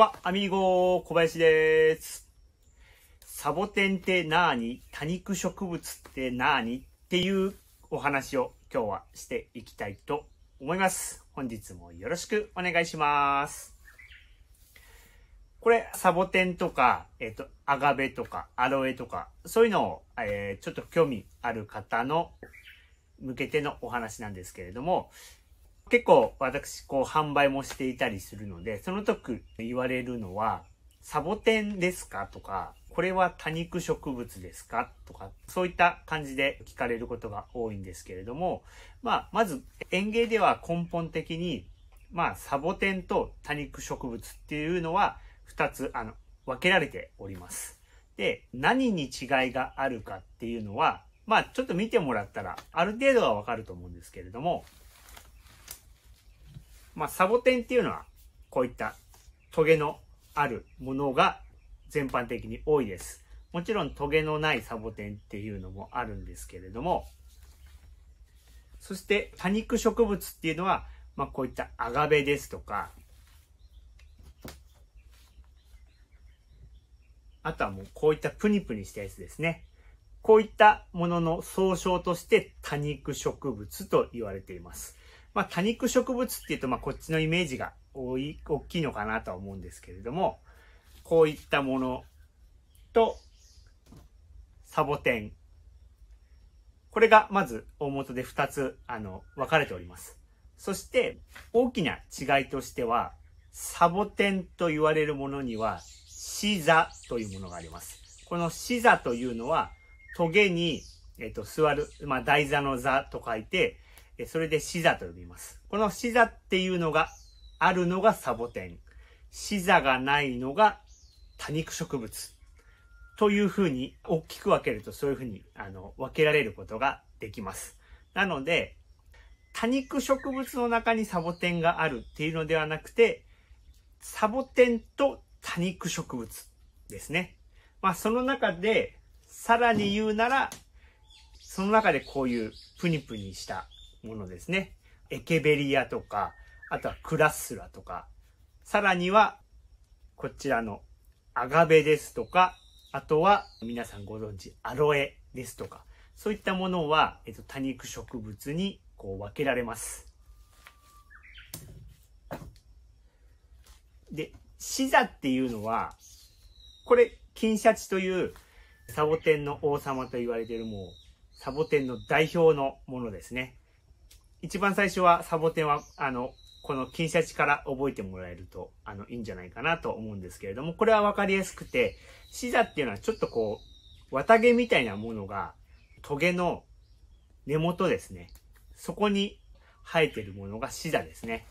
ば、アミーゴ小林です。サボテンってなーに多肉植物ってなーにっていうお話を今日はしていきたいと思います。本日もよろしくお願いします。これ、サボテンとか、えっ、ー、と、アガベとか、アロエとか、そういうのを、えー、ちょっと興味ある方の向けてのお話なんですけれども、結構私、こう、販売もしていたりするので、その時言われるのは、サボテンですかとか、これは多肉植物ですかとか、そういった感じで聞かれることが多いんですけれども、まあ、まず園芸では根本的に、まあ、サボテンと多肉植物っていうのは、2つ、あの、分けられております。で、何に違いがあるかっていうのは、まあ、ちょっと見てもらったら、ある程度はわかると思うんですけれども、まあ、サボテンっていうのは、こういったトゲのあるものが全般的に多いです。もちろんトゲのないサボテンっていうのもあるんですけれども、そして多肉植物っていうのは、まあ、こういったアガベですとか、あとはもうこういったプニプニしたやつですね。こういったものの総称として多肉植物と言われています。まあ、多肉植物っていうと、まあ、こっちのイメージが多い、大きいのかなとは思うんですけれども、こういったものと、サボテン。これがまず大元で2つ、あの、分かれております。そして、大きな違いとしては、サボテンと言われるものには、シザというものがあります。このシザというのは、棘に、えっと、座る、まあ、台座の座と書いて、それで死座と呼びます。この死座っていうのがあるのがサボテン。死座がないのが多肉植物。というふうに大きく分けるとそういうふうにあの分けられることができます。なので、多肉植物の中にサボテンがあるっていうのではなくて、サボテンと多肉植物ですね。まあその中で、さらに言うなら、その中でこういうプニプニしたものですね。エケベリアとか、あとはクラッスラとか、さらには、こちらのアガベですとか、あとは皆さんご存知、アロエですとか、そういったものは、えっと、多肉植物にこう分けられます。で、シザっていうのは、これ、金シャチというサボテンの王様と言われているもう、サボテンの代表のものですね。一番最初はサボテンは、あの、この金シャチから覚えてもらえると、あの、いいんじゃないかなと思うんですけれども、これはわかりやすくて、シザっていうのはちょっとこう、綿毛みたいなものが、トゲの根元ですね。そこに生えてるものがシザですね。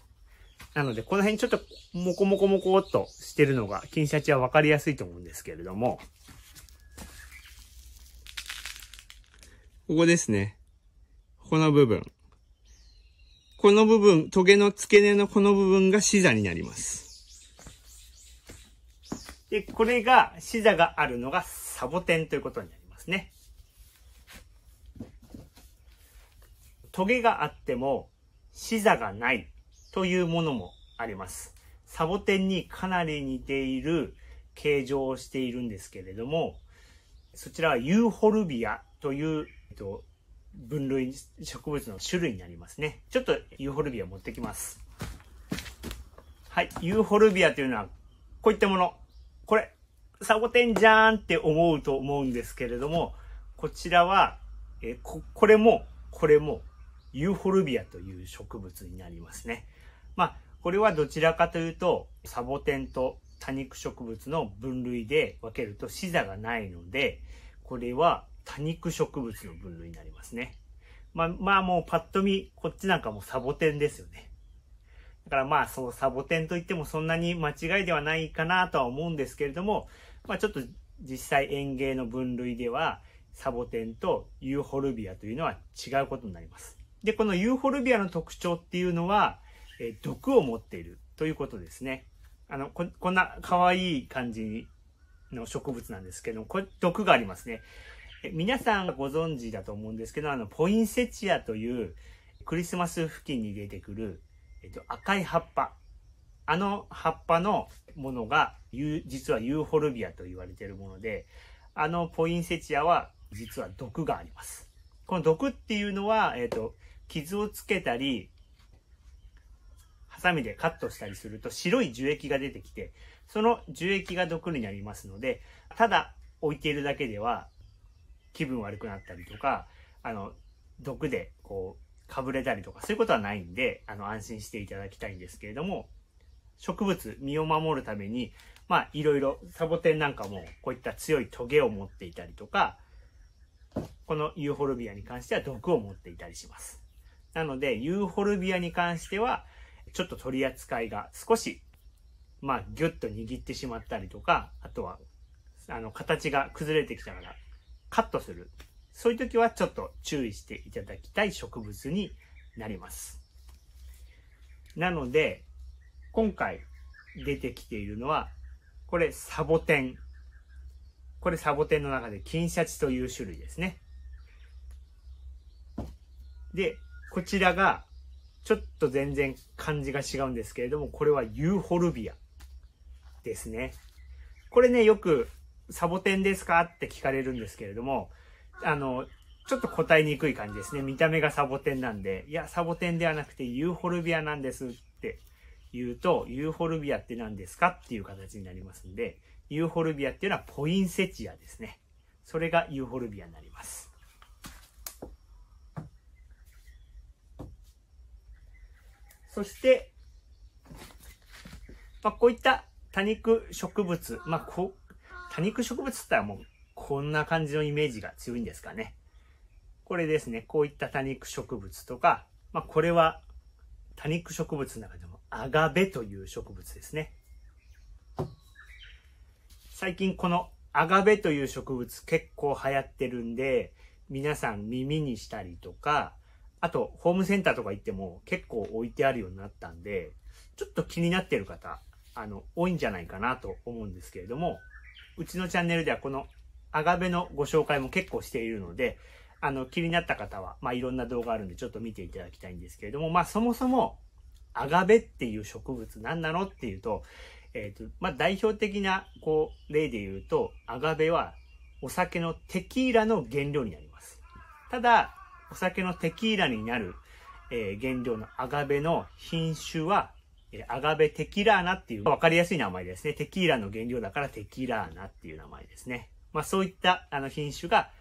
なので、この辺ちょっと、もこもこもこっとしてるのが、金シャチはわかりやすいと思うんですけれども、ここですね。この部分。この部分、トゲの付け根のこの部分が死座になります。で、これが、死座があるのがサボテンということになりますね。トゲがあっても、死座がないというものもあります。サボテンにかなり似ている形状をしているんですけれども、そちらはユーホルビアという、えっと、分類植物の種類になりますね。ちょっとユーフォルビア持ってきます。はい、ユーフォルビアというのは、こういったもの。これ、サボテンじゃーんって思うと思うんですけれども、こちらは、えここれも、これも、ユーフォルビアという植物になりますね。まあ、これはどちらかというと、サボテンと多肉植物の分類で分けると視座がないので、これは多肉植物の分類になりますね。まあ、まあもうパッと見、こっちなんかもサボテンですよね。だからまあそのサボテンといってもそんなに間違いではないかなとは思うんですけれども、まあちょっと実際園芸の分類ではサボテンとユーホルビアというのは違うことになります。で、このユーホルビアの特徴っていうのは、え毒を持っているということですね。あの、こんな可愛い感じの植物なんですけど、これ毒がありますね。皆さんご存知だと思うんですけど、あの、ポインセチアというクリスマス付近に出てくる、えっと、赤い葉っぱ。あの葉っぱのものが、実はユーフォルビアと言われているもので、あのポインセチアは実は毒があります。この毒っていうのは、えっと、傷をつけたり、ハサミでカットしたりすると白い樹液が出てきて、その樹液が毒になりますので、ただ置いているだけでは気分悪くなったりとか、あの、毒でこう、かぶれたりとか、そういうことはないんで、あの、安心していただきたいんですけれども、植物、身を守るために、まあ、いろいろ、サボテンなんかも、こういった強いトゲを持っていたりとか、このユーフォルビアに関しては毒を持っていたりします。なので、ユーフォルビアに関しては、ちょっと取り扱いが少し、まあ、ギュッと握ってしまったりとか、あとは、あの、形が崩れてきたから、カットする。そういう時はちょっと注意していただきたい植物になります。なので、今回出てきているのは、これサボテン。これサボテンの中で金シャチという種類ですね。で、こちらが、ちょっと全然感じが違うんですけれども、これはユーフォルビアですね。これね、よくサボテンですかって聞かれるんですけれども、あの、ちょっと答えにくい感じですね。見た目がサボテンなんで、いや、サボテンではなくてユーフォルビアなんですって言うと、ユーフォルビアって何ですかっていう形になりますんで、ユーフォルビアっていうのはポインセチアですね。それがユーフォルビアになります。そして、まあ、こういった多肉植物、まあ、こ多肉植物ってったらもうこんな感じのイメージが強いんですかね。これですね、こういった多肉植物とか、まあこれは多肉植物の中でもアガベという植物ですね。最近このアガベという植物結構流行ってるんで、皆さん耳にしたりとか、あとホームセンターとか行っても結構置いてあるようになったんで、ちょっと気になってる方、あの、多いんじゃないかなと思うんですけれども、うちのチャンネルではこのアガベのご紹介も結構しているので、あの、気になった方は、まあ、いろんな動画あるんで、ちょっと見ていただきたいんですけれども、まあ、そもそも、アガベっていう植物何なのっていうと、えっ、ー、と、まあ、代表的な、こう、例で言うと、アガベは、お酒のテキーラの原料になります。ただ、お酒のテキーラになる、えー、原料のアガベの品種はアガベテキラーナっていう分かりやすい名前ですね。テキーラの原料だからテキラーナっていう名前ですね。まあそういったあの品種が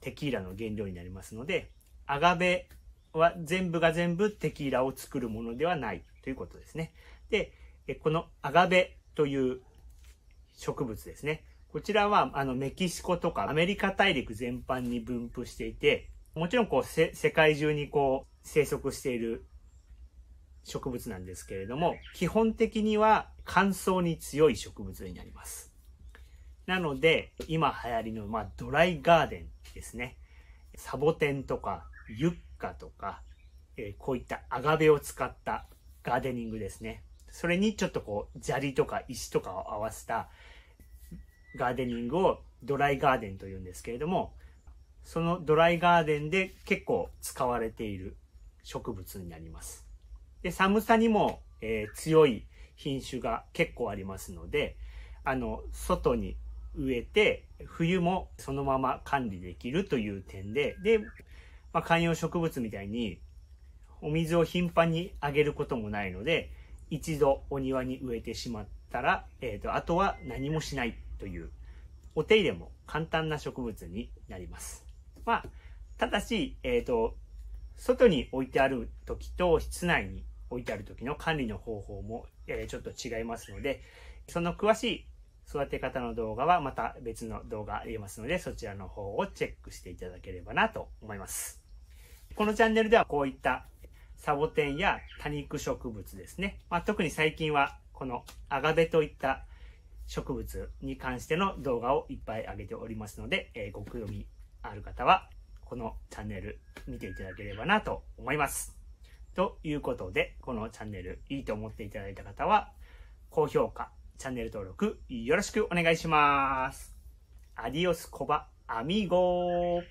テキーラの原料になりますので、アガベは全部が全部テキーラを作るものではないということですね。で、このアガベという植物ですね。こちらはあのメキシコとかアメリカ大陸全般に分布していて、もちろんこう世界中にこう生息している植物なんですけれども、基本的には乾燥に強い植物になります。なので、今流行りの、まあ、ドライガーデンですね。サボテンとか、ユッカとか、えー、こういったアガベを使ったガーデニングですね。それにちょっとこう、砂利とか石とかを合わせたガーデニングをドライガーデンというんですけれども、そのドライガーデンで結構使われている植物になります。で、寒さにも、えー、強い品種が結構ありますので、あの、外に植えて、冬もそのまま管理できるという点で、で、まあ、観葉植物みたいに、お水を頻繁にあげることもないので、一度お庭に植えてしまったら、えっ、ー、と、あとは何もしないという、お手入れも簡単な植物になります。まあ、ただし、えっ、ー、と、外に置いてある時と室内に置いてある時の管理の方法も、えちょっと違いますので、その詳しい育て方の動画はまた別の動画ありますので、そちらの方をチェックしていただければなと思います。このチャンネルではこういったサボテンや多肉植物ですね。まあ、特に最近はこのアガベといった植物に関しての動画をいっぱい上げておりますので、えー、ご興味ある方はこのチャンネル見ていただければなと思います。ということで、このチャンネルいいと思っていただいた方は、高評価、チャンネル登録よろしくお願いします。アディオスコバアミゴ